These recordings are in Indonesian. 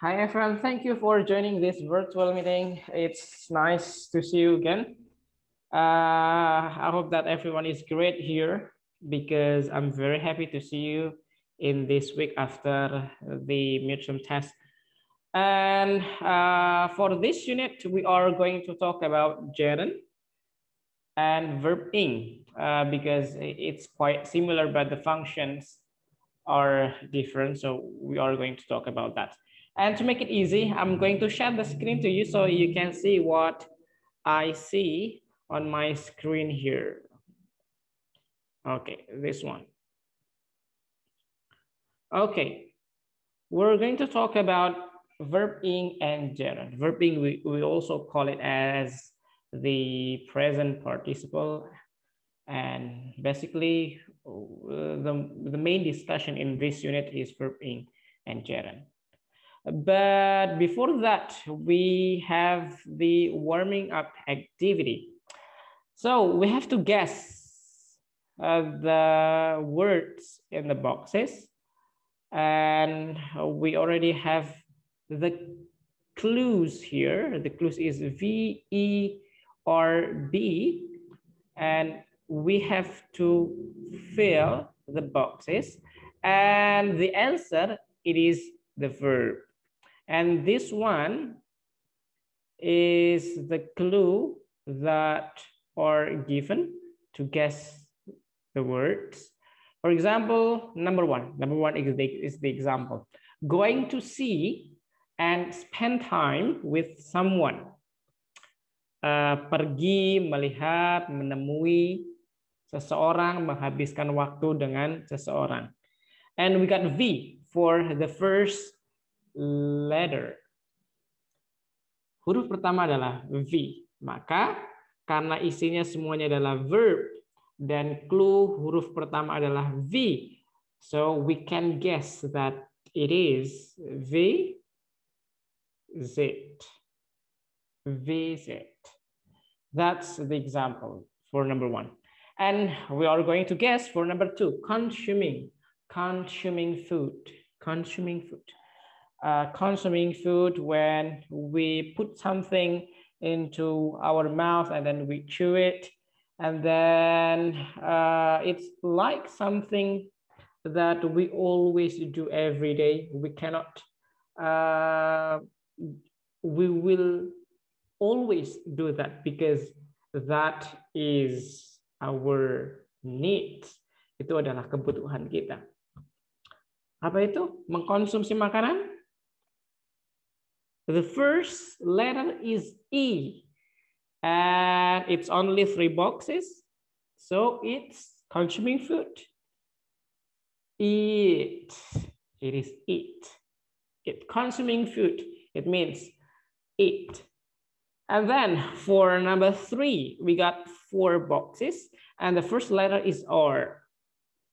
Hi, everyone. Thank you for joining this virtual meeting. It's nice to see you again. Uh, I hope that everyone is great here because I'm very happy to see you in this week after the midterm test. And uh, for this unit, we are going to talk about gerund and verb ing uh, because it's quite similar, but the functions are different. So we are going to talk about that. And to make it easy, I'm going to share the screen to you so you can see what I see on my screen here. Okay, this one. Okay, we're going to talk about verb ing and gerund. Verb we, we also call it as the present participle. And basically, uh, the, the main discussion in this unit is verb ing and gerund. But before that, we have the warming up activity. So we have to guess uh, the words in the boxes. And we already have the clues here. The clues is V, E, or And we have to fill the boxes. And the answer, it is the verb. And this one is the clue that are given to guess the words. For example, number one, number one is the, is the example. Going to see and spend time with someone. Uh, pergi, melihat, menemui seseorang, menghabiskan waktu dengan seseorang. And we got V for the first letter. Huruf pertama adalah V. Maka karena isinya semuanya adalah verb dan clue huruf pertama adalah V. So we can guess that it is V visit. Z. That's the example for number one. And we are going to guess for number two, consuming, consuming food, consuming food. Uh, consuming food when we put something into our mouth and then we chew it. And then uh, it's like something that we always do every day. We cannot, uh, we will always do that because that is our needs. Itu adalah kebutuhan kita. Apa itu? Mengkonsumsi makanan the first letter is E and it's only three boxes. So it's consuming food. Eat, it is eat. It consuming food, it means eat. And then for number three, we got four boxes and the first letter is R.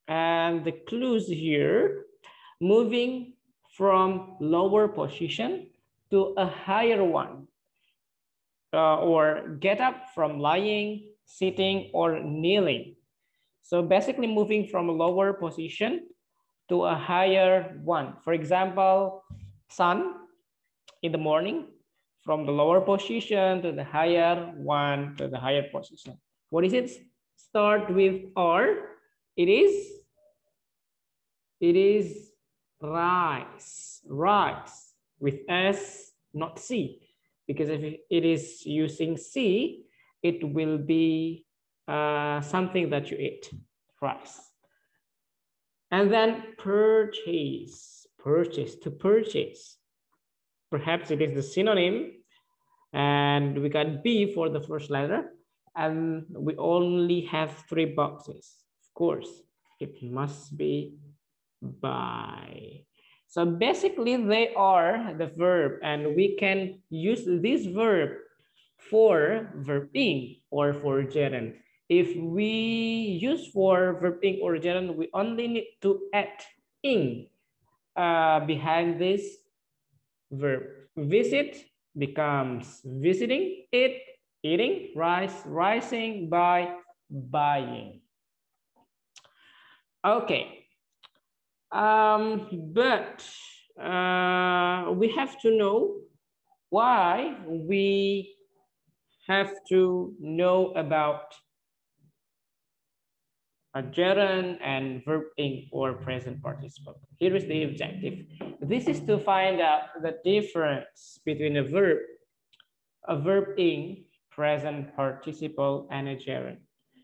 And the clues here, moving from lower position to a higher one uh, or get up from lying, sitting, or kneeling. So basically moving from a lower position to a higher one. For example, sun in the morning from the lower position to the higher one to the higher position. What is it? Start with R. It is, it is rise, rise with S, not C. Because if it is using C, it will be uh, something that you eat, rice. And then purchase, purchase, to purchase. Perhaps it is the synonym and we got B for the first letter. And we only have three boxes. Of course, it must be by. So basically they are the verb and we can use this verb for verbing or for gerund. If we use for verbing or gerund, we only need to add ing uh, behind this verb. Visit becomes visiting, eat, eating, rise, rising, buy, buying. Okay, um, but uh, we have to know why we have to know about a gerund and verb ing or present participle. Here is the objective. This is to find out the difference between a verb, a verb ing, present participle, and a gerund.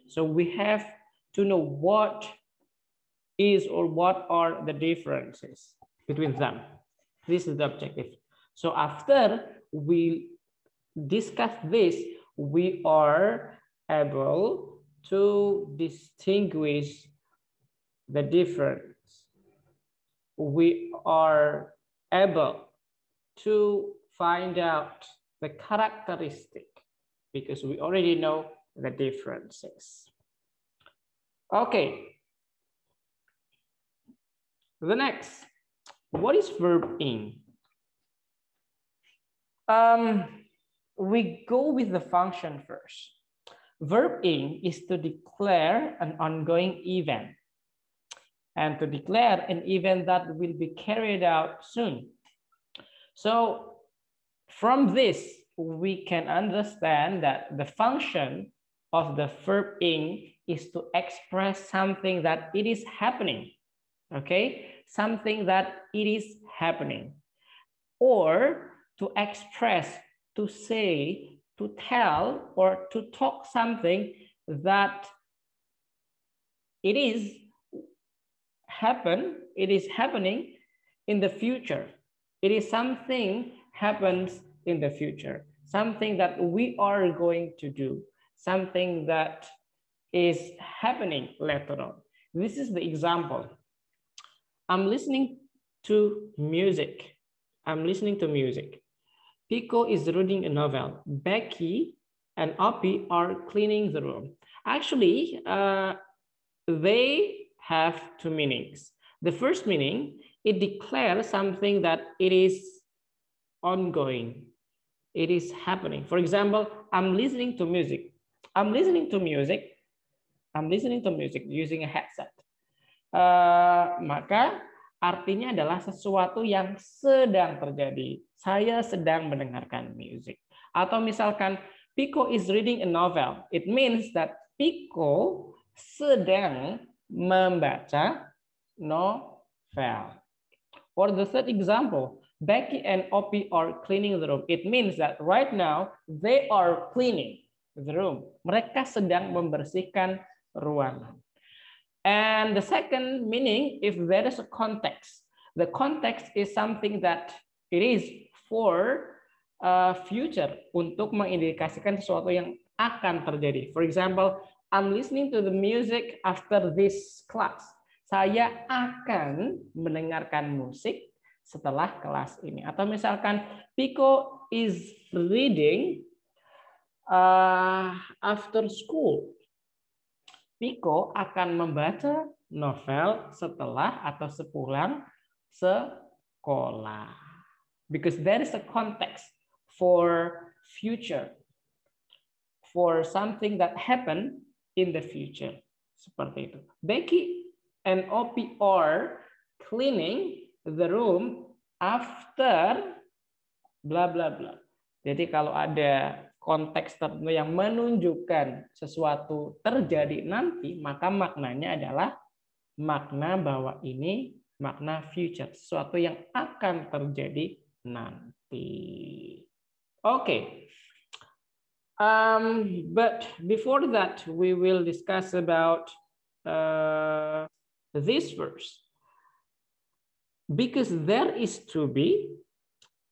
So we have to know what is or what are the differences between them. This is the objective. So after we discuss this, we are able to distinguish the difference. We are able to find out the characteristic because we already know the differences. Okay, the next, what is verb in? Um, we go with the function first. Verb in is to declare an ongoing event and to declare an event that will be carried out soon. So from this, we can understand that the function of the verb in is to express something that it is happening okay? Something that it is happening. Or to express, to say, to tell, or to talk something that it is happen, it is happening in the future. It is something happens in the future, something that we are going to do, something that is happening later on. This is the example. I'm listening to music. I'm listening to music. Pico is reading a novel. Becky and Oppie are cleaning the room. Actually, uh, they have two meanings. The first meaning, it declares something that it is ongoing. It is happening. For example, I'm listening to music. I'm listening to music. I'm listening to music using a headset. Eh, maka artinya adalah sesuatu yang sedang terjadi. Saya sedang mendengarkan musik. Atau misalkan Pico is reading a novel. It means that Pico sedang membaca novel. For the third example, Becky and Opie are cleaning the room. It means that right now they are cleaning the room. Mereka sedang membersihkan ruangan. And the second meaning, if there is a context, the context is something that it is for uh, future untuk mengindikasikan sesuatu yang akan terjadi. For example, I'm listening to the music after this class. Saya akan mendengarkan musik setelah kelas ini. Atau misalkan Piko is reading uh, after school. Piko akan membaca novel setelah atau sepulang sekolah. Because there is a context for future, for something that happen in the future. Seperti itu. Becky and Opie are cleaning the room after bla bla bla. Jadi kalau ada konteks tertentu yang menunjukkan sesuatu terjadi nanti, maka maknanya adalah makna bahwa ini makna future, sesuatu yang akan terjadi nanti. Oke. Okay. Um, but before that, we will discuss about uh, this verse. Because there is to be,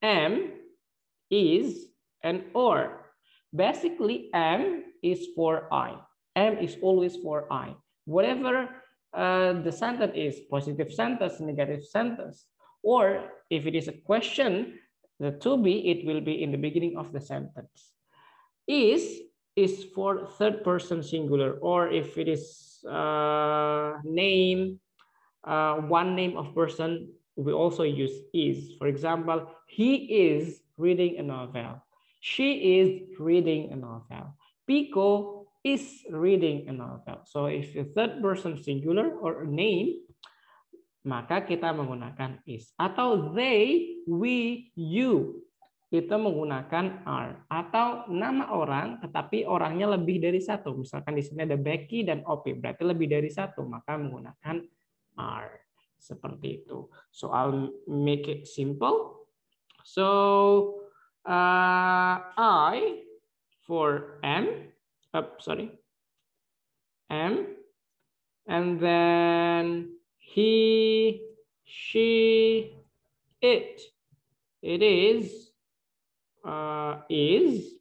M is, an or. Basically, M is for I. M is always for I. Whatever uh, the sentence is, positive sentence, negative sentence, or if it is a question, the to be, it will be in the beginning of the sentence. Is is for third person singular, or if it is uh, name, uh, one name of person, we also use is. For example, he is reading a novel. She is reading a novel. Pico is reading a novel. So if the third person singular or a name, maka kita menggunakan is. Atau they, we, you. kita menggunakan are. Atau nama orang, tetapi orangnya lebih dari satu. Misalkan di sini ada Becky dan Opie, berarti lebih dari satu. Maka menggunakan are. Seperti itu. So I'll make it simple. So uh, I for M, oh, sorry, M, and then he, she, it. It is, uh, is,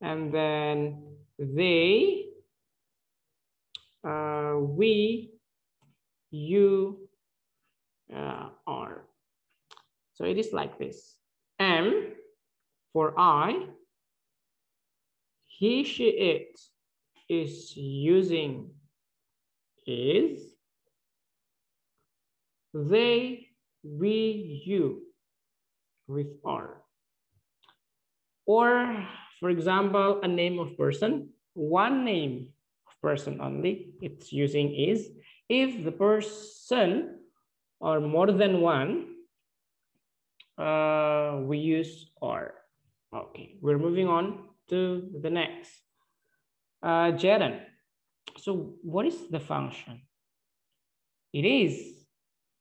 and then they, uh, we, you, uh, are. So it is like this. M for I, he, she, it is using is, they, we, you with are. Or for example, a name of person, one name of person only, it's using is. If the person or more than one, uh, we use are. Okay, we're moving on to the next. Uh, Jaren, So what is the function? It is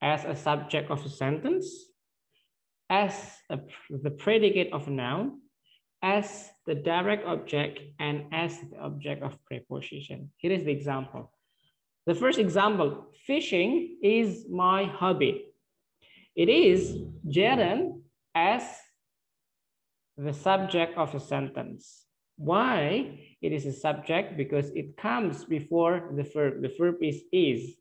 as a subject of a sentence, as a, the predicate of a noun, as the direct object, and as the object of preposition. Here is the example. The first example, fishing is my hobby. It is Jaren as the subject of a sentence. Why it is a subject? Because it comes before the verb. The verb is is.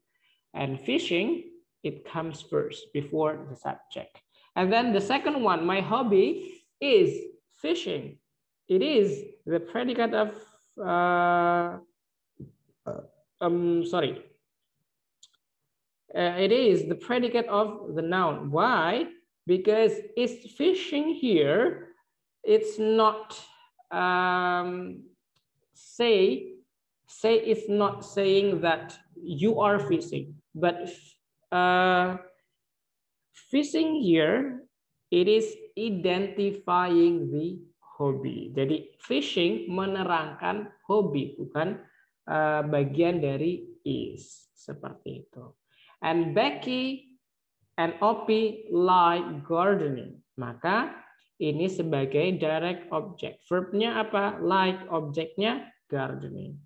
And fishing, it comes first before the subject. And then the second one, my hobby is fishing. It is the predicate of, uh, uh um, sorry. Uh, it is the predicate of the noun. Why? Because is fishing here it's not um, say say it's not saying that you are fishing, but uh, fishing here it is identifying the hobby. Jadi fishing menerangkan hobi bukan uh, bagian dari is seperti itu. And Becky and Opie like gardening. Maka ini sebagai direct object. Verbnya apa? Like, objeknya gardening.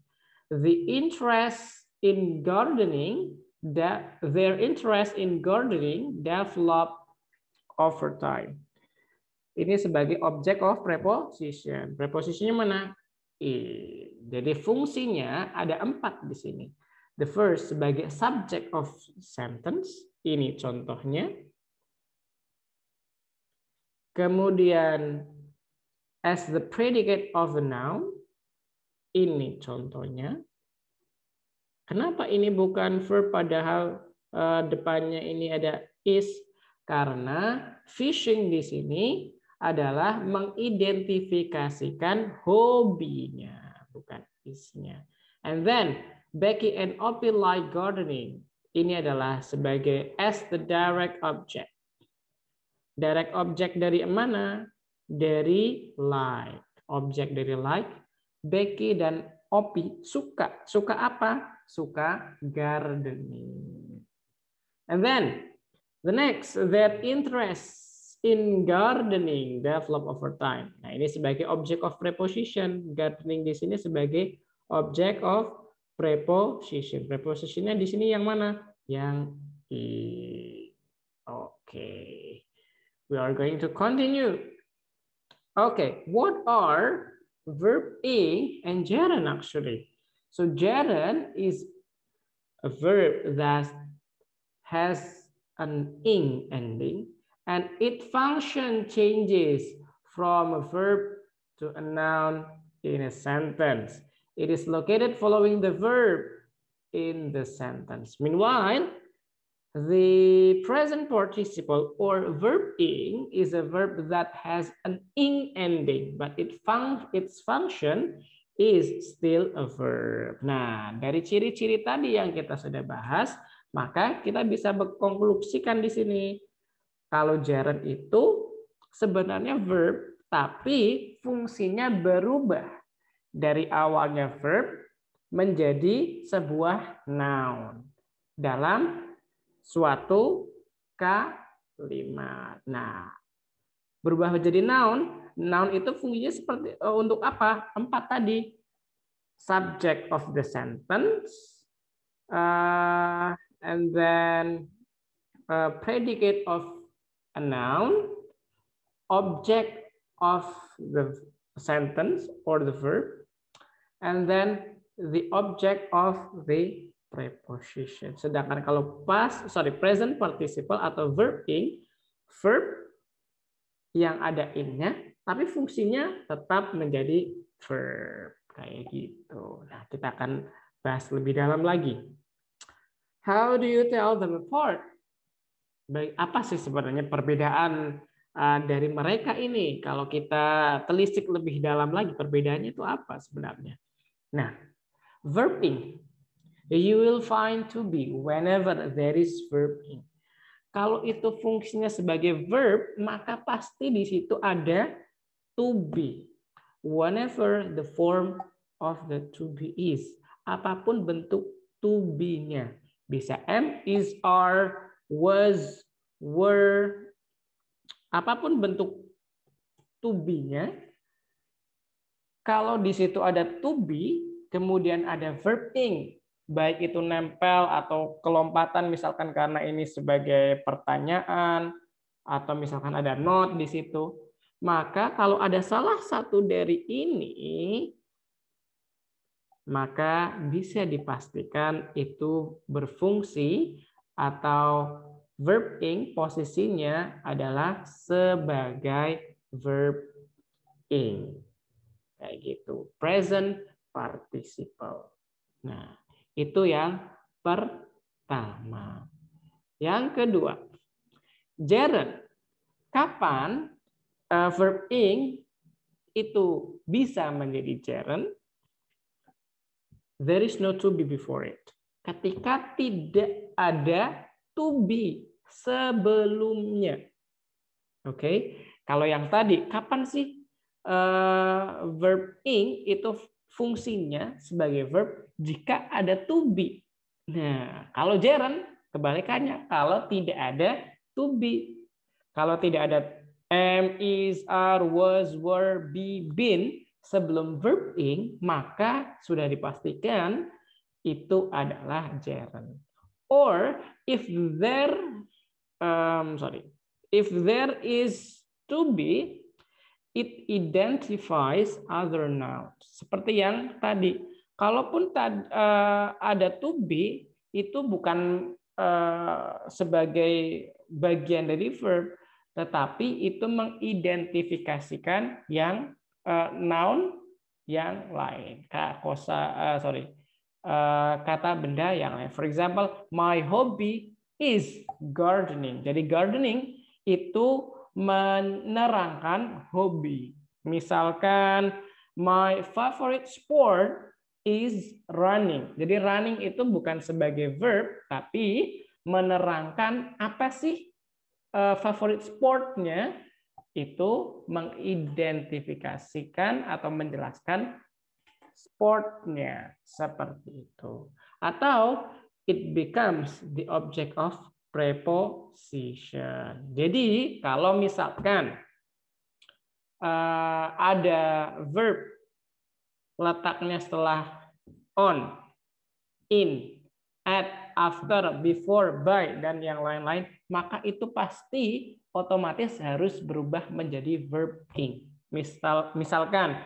The interest in gardening that their interest in gardening develop over time. Ini sebagai object of preposition. Prepositionnya mana? In. Jadi fungsinya ada empat di sini. The first sebagai subject of sentence. Ini contohnya Kemudian as the predicate of a noun, ini contohnya. Kenapa ini bukan verb padahal uh, depannya ini ada is? Karena fishing di sini adalah mengidentifikasikan hobinya, bukan isnya. And then Becky and Opie like gardening. Ini adalah sebagai as the direct object. Direct object dari mana? Dari like. Objek dari like. Becky dan Opi suka. Suka apa? Suka gardening. And then, the next, that interest in gardening develop over time. Nah, ini sebagai object of preposition. Gardening di sini sebagai object of preposition. Prepositionnya di sini yang mana? Yang i. Oke. Okay. We are going to continue. Okay, what are verb A and gerund actually? So gerund is a verb that has an ing ending and its function changes from a verb to a noun in a sentence. It is located following the verb in the sentence. Meanwhile, The present participle or verb ing is a verb that has an ing ending, but it fun its function is still a verb. Nah, dari ciri-ciri tadi yang kita sudah bahas, maka kita bisa berkonklusikan di sini. Kalau gerund itu sebenarnya verb, tapi fungsinya berubah. Dari awalnya verb menjadi sebuah noun. Dalam suatu kalimat. Nah, berubah menjadi noun. Noun itu fungsinya seperti e, untuk apa? Empat tadi. Subject of the sentence, uh, and then a e, predicate of a noun, object of the sentence or the verb, and then the object of the preposition. Sedangkan kalau past, sorry, present participle atau verb ing, verb yang ada in-nya, tapi fungsinya tetap menjadi verb. Kayak gitu. Nah, kita akan bahas lebih dalam lagi. How do you tell them apart? apa sih sebenarnya perbedaan eh, dari mereka ini? Kalau kita telisik lebih dalam lagi, perbedaannya itu apa sebenarnya? Nah, verbing You will find to be whenever there is verb in. Kalau itu fungsinya sebagai verb, maka pasti di situ ada to be. Whenever the form of the to be is. Apapun bentuk to be-nya. Bisa am, is, are, was, were. Apapun bentuk to be-nya, kalau di situ ada to be, kemudian ada verb ing, baik itu nempel atau kelompatan misalkan karena ini sebagai pertanyaan atau misalkan ada not di situ, maka kalau ada salah satu dari ini maka bisa dipastikan itu berfungsi atau verb ing posisinya adalah sebagai verb ing. Kayak gitu. Present participle. Nah, itu yang pertama. Yang kedua, Jared, kapan uh, verb ing itu bisa menjadi Jared? There is no to be before it. Ketika tidak ada to be sebelumnya. Oke, okay? kalau yang tadi, kapan sih uh, verb ing itu fungsinya sebagai verb jika ada to be. Nah, kalau gerund kebalikannya kalau tidak ada to be. Kalau tidak ada am, is, are, was, were, be, been sebelum verb ing, maka sudah dipastikan itu adalah gerund. Or if there um, sorry, if there is to be, it identifies other nouns. Seperti yang tadi, Kalaupun tad, eh, ada to be, itu bukan eh, sebagai bagian dari verb, tetapi itu mengidentifikasikan yang eh, noun yang lain, kosa, sorry, kata benda yang lain. For example, my hobby is gardening. Jadi gardening itu menerangkan hobi. Misalkan my favorite sport is running. Jadi running itu bukan sebagai verb, tapi menerangkan apa sih eh, favorit sportnya itu mengidentifikasikan atau menjelaskan sportnya seperti itu. Atau it becomes the object of preposition. Jadi kalau misalkan uh, ada verb letaknya setelah on, in, at, after, before, by, dan yang lain-lain, maka itu pasti otomatis harus berubah menjadi verb ing. Misal, misalkan,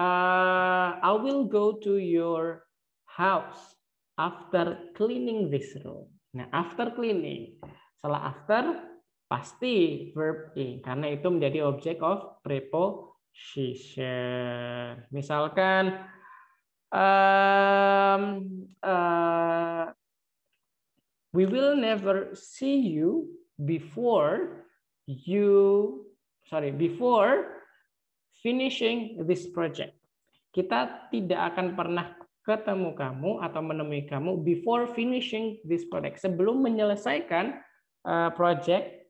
uh, I will go to your house after cleaning this room. Nah, after cleaning, setelah after pasti verb ing karena itu menjadi objek of prepo she share. Misalkan um, uh, we will never see you before you sorry before finishing this project. Kita tidak akan pernah ketemu kamu atau menemui kamu before finishing this project sebelum menyelesaikan uh, project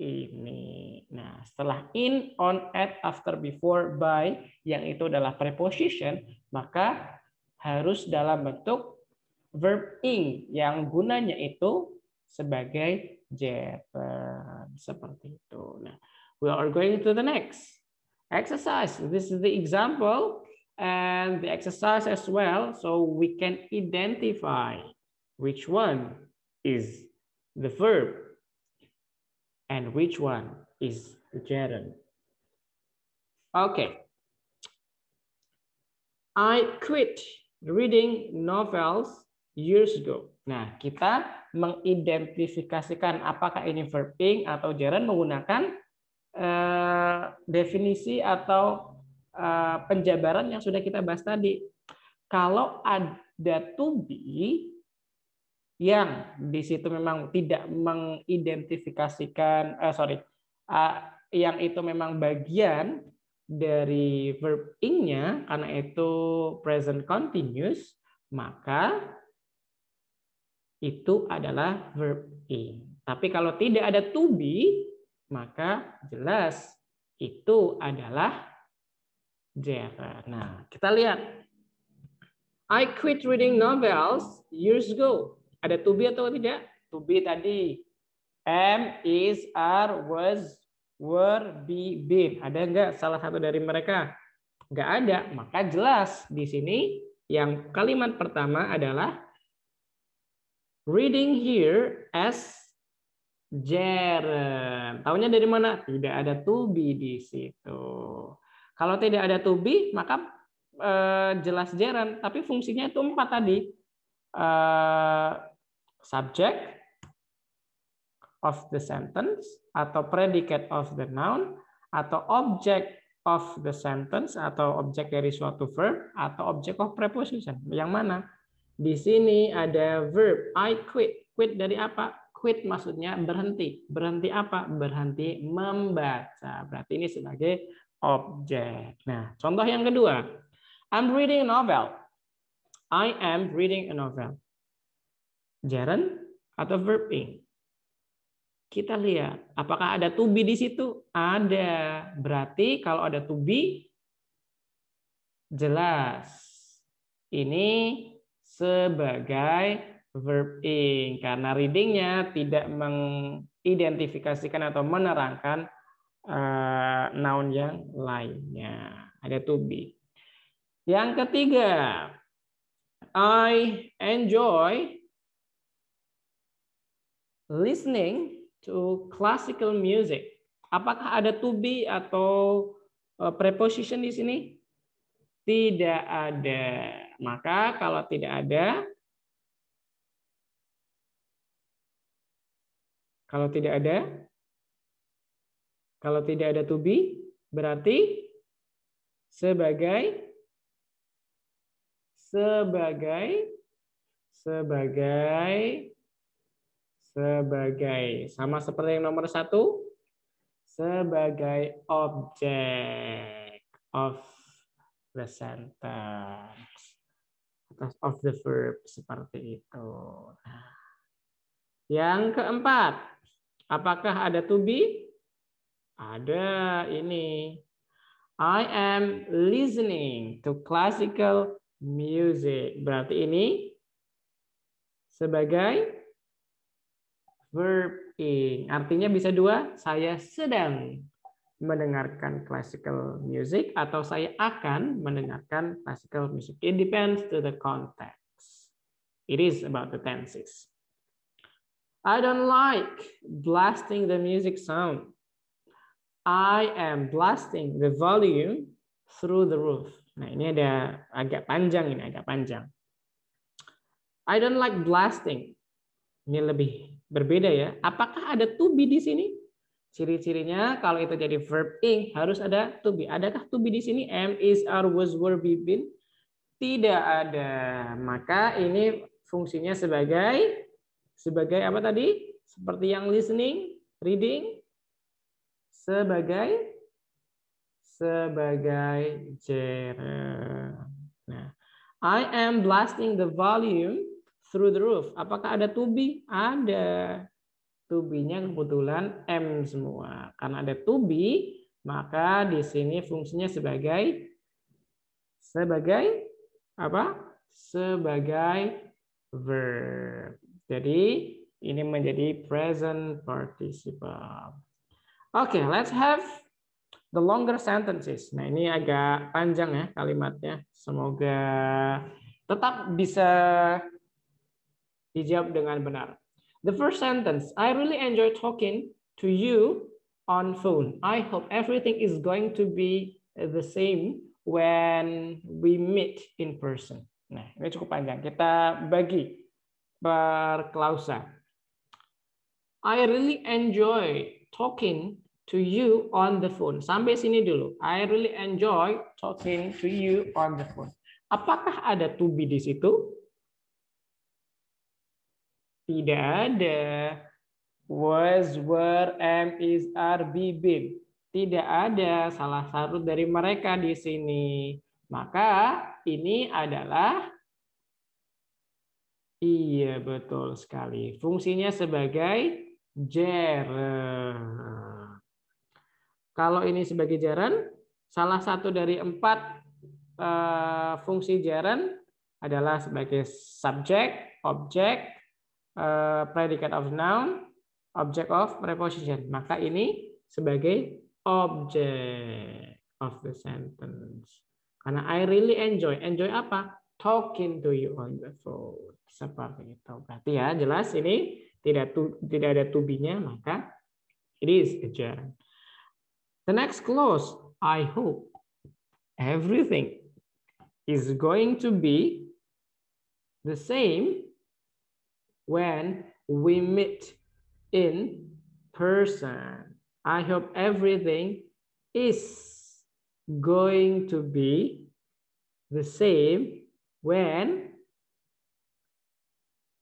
ini. Nah, setelah in, on, at, after, before, by, yang itu adalah preposition, maka harus dalam bentuk verb ing yang gunanya itu sebagai jeper seperti itu. Nah, we are going to the next exercise. This is the example and the exercise as well, so we can identify which one is the verb and which one is gerund. Okay. I quit reading novels years ago. Nah, kita mengidentifikasikan apakah ini verping atau gerund menggunakan uh, definisi atau uh, penjabaran yang sudah kita bahas tadi. Kalau ada to be yang di situ memang tidak mengidentifikasikan, uh, sorry, yang itu memang bagian dari verb ing-nya karena itu present continuous, maka itu adalah verb ing. Tapi kalau tidak ada to be, maka jelas itu adalah gerund. Nah, kita lihat. I quit reading novels years ago. Ada to be atau tidak? To be tadi M is, r was, were, be, been. Ada nggak salah satu dari mereka? Nggak ada. Maka jelas di sini yang kalimat pertama adalah reading here as Jaren. Tahunya dari mana? Tidak ada to be di situ. Kalau tidak ada to be, maka eh, jelas Jaren. Tapi fungsinya itu empat tadi. Eh, subject, of the sentence atau predicate of the noun atau object of the sentence atau objek dari suatu verb atau objek of preposition. Yang mana? Di sini ada verb I quit. Quit dari apa? Quit maksudnya berhenti. Berhenti apa? Berhenti membaca. Berarti ini sebagai objek. Nah, contoh yang kedua. I'm reading a novel. I am reading a novel. Jaren atau verb ing? kita lihat apakah ada tubi di situ? Ada. Berarti kalau ada tubi jelas ini sebagai verb ing karena readingnya tidak mengidentifikasikan atau menerangkan eh, noun yang lainnya. Ada tubi Yang ketiga, I enjoy listening to classical music. Apakah ada to be atau eh, preposition di sini? Tidak ada. Maka kalau tidak ada, kalau tidak ada, kalau tidak ada to be, berarti sebagai sebagai sebagai sebagai sama seperti yang nomor satu sebagai objek of the sentence atas of the verb seperti itu. Yang keempat, apakah ada to be? Ada ini. I am listening to classical music. Berarti ini sebagai verb ing. Artinya bisa dua, saya sedang mendengarkan classical music atau saya akan mendengarkan classical music. It depends to the context. It is about the tenses. I don't like blasting the music sound. I am blasting the volume through the roof. Nah, ini ada agak panjang ini, agak panjang. I don't like blasting. Ini lebih berbeda ya. Apakah ada to be di sini? Ciri-cirinya kalau itu jadi verb ing harus ada to be. Adakah to be di sini? Am, is, are, was, were, be, been? Tidak ada. Maka ini fungsinya sebagai sebagai apa tadi? Seperti yang listening, reading, sebagai sebagai gerund. Nah, I am blasting the volume through the roof. Apakah ada tubi? Ada. tubinya kebetulan M semua. Karena ada tubi, maka di sini fungsinya sebagai sebagai apa? Sebagai verb. Jadi ini menjadi present participle. Oke, okay, let's have the longer sentences. Nah, ini agak panjang ya kalimatnya. Semoga tetap bisa Dijawab dengan benar. The first sentence, I really enjoy talking to you on phone. I hope everything is going to be the same when we meet in person. Nah, ini cukup panjang. Kita bagi per klausa. I really enjoy talking to you on the phone. Sampai sini dulu. I really enjoy talking to you on the phone. Apakah ada to be di situ? Tidak hmm. ada. Was, were, am, is, are, be, been. Tidak ada salah satu dari mereka di sini. Maka ini adalah Iya, betul sekali. Fungsinya sebagai jaran. Kalau ini sebagai jaran, salah satu dari empat eh, fungsi jaran adalah sebagai subjek, objek, Eh, predicate of noun, object of preposition. Maka ini sebagai object of the sentence. Karena I really enjoy. Enjoy apa? Talking to you on the phone. Seperti itu. Berarti ya jelas ini tidak tu, tidak ada to be-nya, maka it is a gerund. The next clause, I hope everything is going to be the same when we meet in person. I hope everything is going to be the same when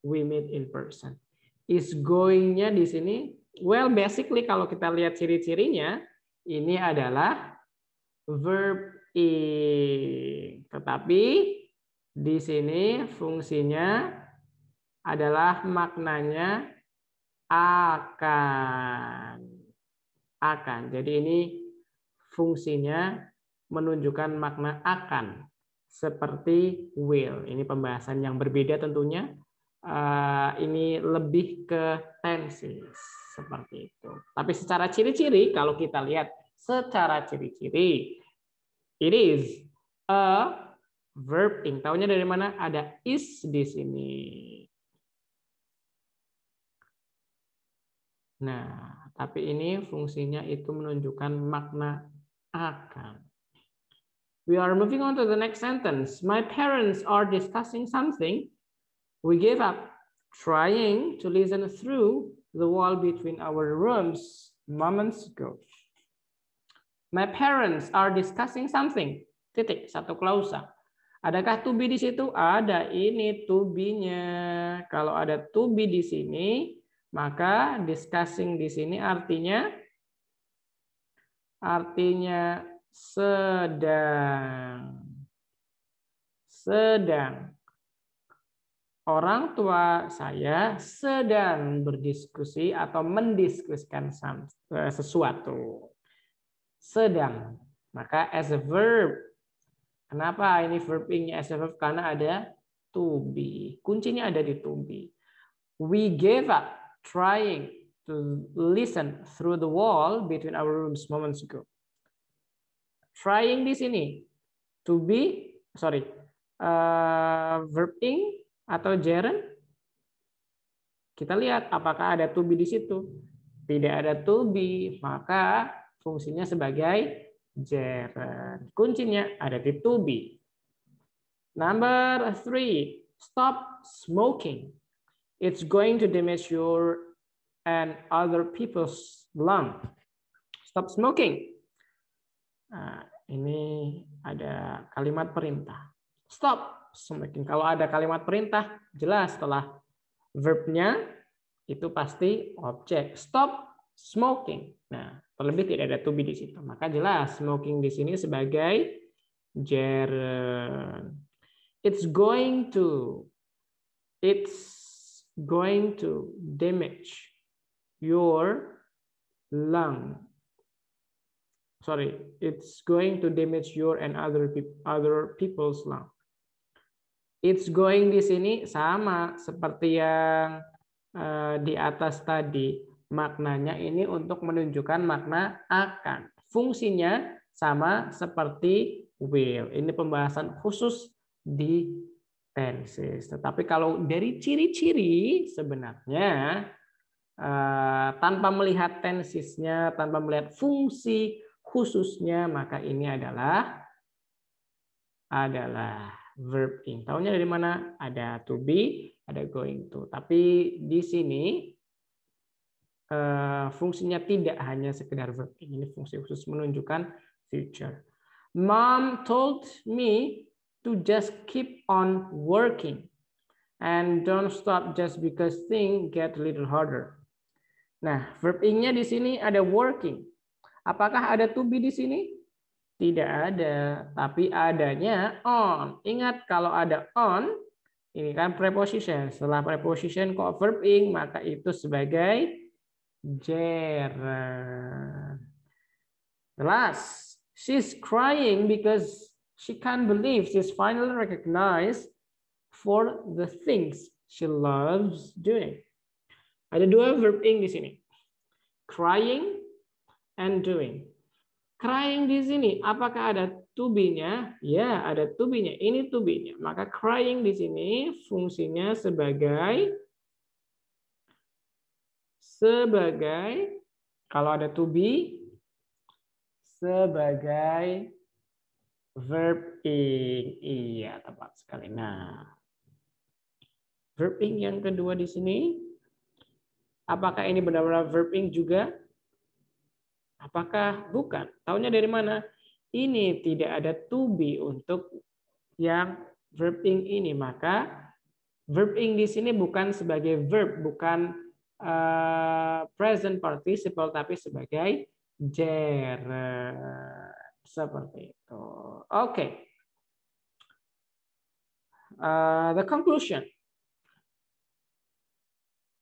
we meet in person. Is going-nya di sini, well basically kalau kita lihat ciri-cirinya, ini adalah verb ing. Tetapi di sini fungsinya adalah maknanya akan. Akan. Jadi ini fungsinya menunjukkan makna akan seperti will. Ini pembahasan yang berbeda tentunya. Eh, ini lebih ke tenses seperti itu. Tapi secara ciri-ciri kalau kita lihat secara ciri-ciri it is a verb ing. Tahunya dari mana? Ada is di sini. Nah, tapi ini fungsinya itu menunjukkan makna akan. We are moving on to the next sentence. My parents are discussing something. We gave up trying to listen through the wall between our rooms moments ago. My parents are discussing something. Titik, satu klausa. Adakah to be di situ? Ada ini to be-nya. Kalau ada to be di sini, maka discussing di sini artinya artinya sedang sedang orang tua saya sedang berdiskusi atau mendiskusikan eh, sesuatu sedang maka as a verb kenapa ini verbingnya as a verb karena ada to be kuncinya ada di to be we gave up trying to listen through the wall between our rooms moments ago. Trying di sini to be sorry uh, verb ing atau gerund. Kita lihat apakah ada to be di situ. Tidak ada to be, maka fungsinya sebagai gerund. Kuncinya ada di to be. Number three, stop smoking it's going to damage your and other people's lung. Stop smoking. Nah, ini ada kalimat perintah. Stop smoking. Kalau ada kalimat perintah, jelas setelah verbnya itu pasti objek. Stop smoking. Nah, terlebih tidak ada to be di situ. Maka jelas smoking di sini sebagai gerund. It's going to. It's going to damage your lung. Sorry, it's going to damage your and other, pe other people's lung. It's going di sini sama seperti yang uh, di atas tadi. Maknanya ini untuk menunjukkan makna akan. Fungsinya sama seperti will. Ini pembahasan khusus di tenses. Tetapi kalau dari ciri-ciri sebenarnya eh, tanpa melihat tensisnya, tanpa melihat fungsi khususnya, maka ini adalah adalah verb ing. Tahunya dari mana? Ada to be, ada going to. Tapi di sini eh, fungsinya tidak hanya sekedar verb ing. Ini fungsi khusus menunjukkan future. Mom told me to just keep on working and don't stop just because things get a little harder. Nah, verb ing-nya di sini ada working. Apakah ada to be di sini? Tidak ada, tapi adanya on. Ingat kalau ada on, ini kan preposition. Setelah preposition kok verb ing, maka itu sebagai gerund. Jelas. She's crying because She can't believe she's finally recognized for the things she loves doing. Ada dua verb ing di sini. Crying and doing. Crying di sini, apakah ada to be-nya? Ya, ada to be-nya. Ini to be-nya. Maka crying di sini fungsinya sebagai sebagai kalau ada to be sebagai verbing. Iya, tepat sekali. Nah, verbing yang kedua di sini, apakah ini benar-benar verbing juga? Apakah bukan? Tahunya dari mana? Ini tidak ada to be untuk yang verbing ini. Maka verbing di sini bukan sebagai verb, bukan uh, present participle, tapi sebagai gerund. Seperti itu. Oke. Okay. Uh, eh, the conclusion.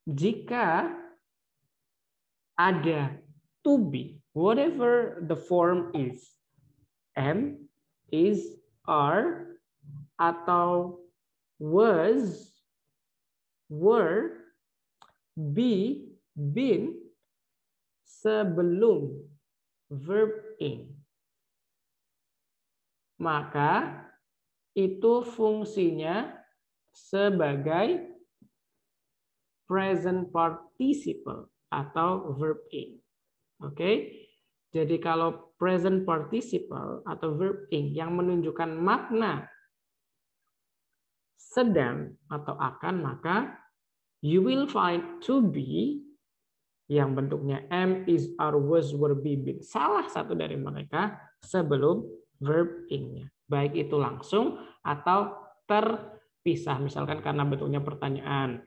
Jika ada to be, whatever the form is, am, is, are, atau was, were, be, been, sebelum verb ing maka itu fungsinya sebagai present participle atau verb ing. Oke. Okay? Jadi kalau present participle atau verb ing yang menunjukkan makna sedang atau akan maka you will find to be yang bentuknya am, is, are, was, were, be, been. Salah satu dari mereka sebelum verb ing Baik itu langsung atau terpisah. Misalkan karena bentuknya pertanyaan.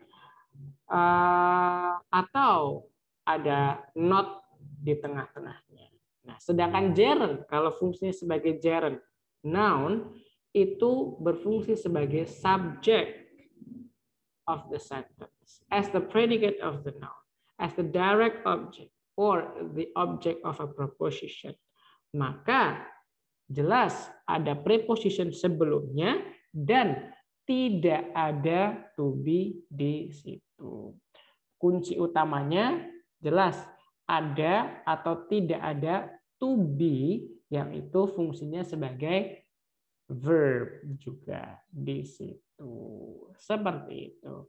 Uh, atau ada not di tengah-tengahnya. Nah, sedangkan gerund kalau fungsinya sebagai gerund noun itu berfungsi sebagai subject of the sentence as the predicate of the noun, as the direct object or the object of a proposition. Maka Jelas ada preposition sebelumnya dan tidak ada to be di situ. Kunci utamanya jelas ada atau tidak ada to be yang itu fungsinya sebagai verb juga di situ. Seperti itu.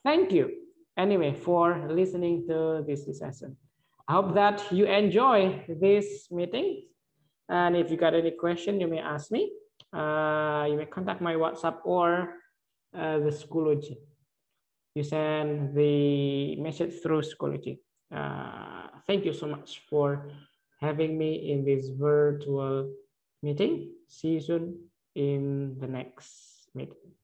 Thank you anyway for listening to this session. I hope that you enjoy this meeting And if you got any question, you may ask me. Uh, you may contact my WhatsApp or uh, the Schoology. You send the message through Schoology. Uh, thank you so much for having me in this virtual meeting. See you soon in the next meeting.